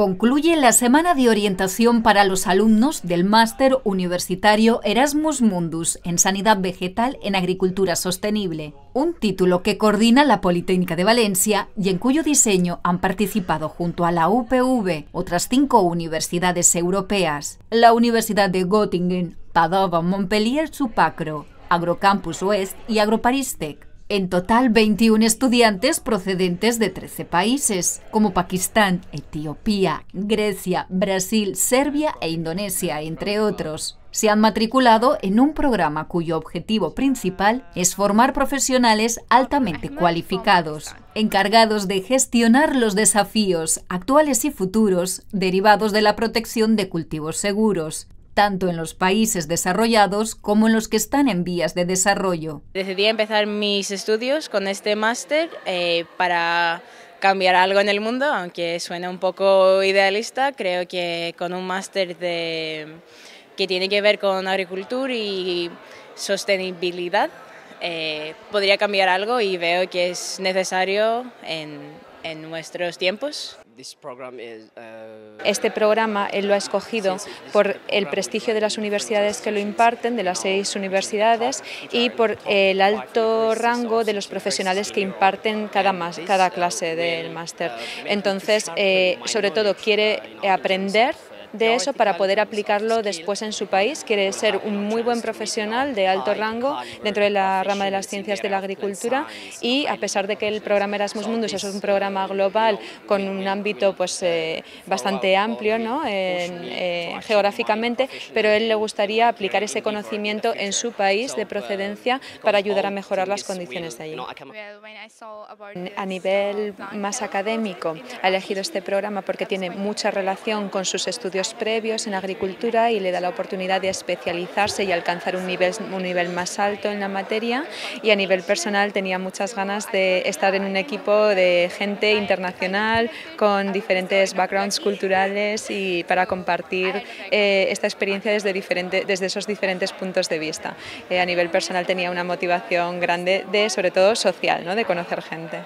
concluye la semana de orientación para los alumnos del Máster Universitario Erasmus Mundus en Sanidad Vegetal en Agricultura Sostenible, un título que coordina la Politécnica de Valencia y en cuyo diseño han participado junto a la UPV otras cinco universidades europeas, la Universidad de Göttingen, Padova, Montpellier, Supacro, Agrocampus West y Agroparistec. En total, 21 estudiantes procedentes de 13 países, como Pakistán, Etiopía, Grecia, Brasil, Serbia e Indonesia, entre otros, se han matriculado en un programa cuyo objetivo principal es formar profesionales altamente cualificados, encargados de gestionar los desafíos actuales y futuros derivados de la protección de cultivos seguros, tanto en los países desarrollados como en los que están en vías de desarrollo. Decidí empezar mis estudios con este máster eh, para cambiar algo en el mundo, aunque suena un poco idealista, creo que con un máster de, que tiene que ver con agricultura y sostenibilidad, eh, podría cambiar algo y veo que es necesario en nuestros tiempos. Uh, este programa él lo ha escogido por este el prestigio de las universidades que lo imparten, de las seis universidades, y por el alto rango de los profesionales que imparten cada, clase del máster. Entonces, eh, sobre todo, quiere aprender de eso para poder aplicarlo después en su país. Quiere ser un muy buen profesional de alto rango dentro de la rama de las ciencias de la agricultura y a pesar de que el programa Erasmus Mundus es un programa global con un ámbito pues eh, uh, bastante amplio ¿no? Eh, geográficamente, pero él le gustaría aplicar ese conocimiento en su país de uh, procedencia para ayudar a mejorar las condiciones de allí. A nivel uh, más académico ha elegido este programa porque tiene mucha relación con sus estudios previos en agricultura y le da la oportunidad de especializarse y alcanzar un nivel, un nivel más alto en la materia y a nivel personal tenía muchas ganas de estar en un equipo de gente internacional con diferentes backgrounds culturales y para compartir eh, esta experiencia desde, desde esos diferentes puntos de vista. Eh, a nivel personal tenía una motivación grande de, sobre todo, social, ¿no? de conocer gente.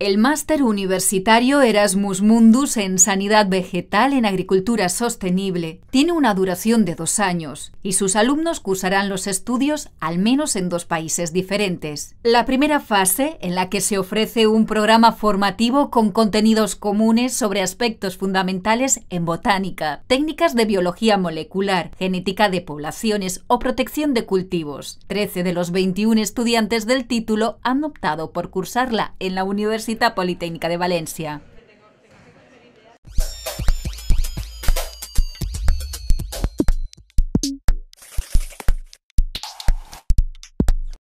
El máster universitario Erasmus Mundus en Sanidad Vegetal en Agricultura Sostenible tiene una duración de dos años y sus alumnos cursarán los estudios al menos en dos países diferentes. La primera fase, en la que se ofrece un programa formativo con contenidos comunes sobre aspectos fundamentales en botánica, técnicas de biología molecular, genética de poblaciones o protección de cultivos. 13 de los 21 estudiantes del título han optado por cursarla en la universidad Politécnica de Valencia.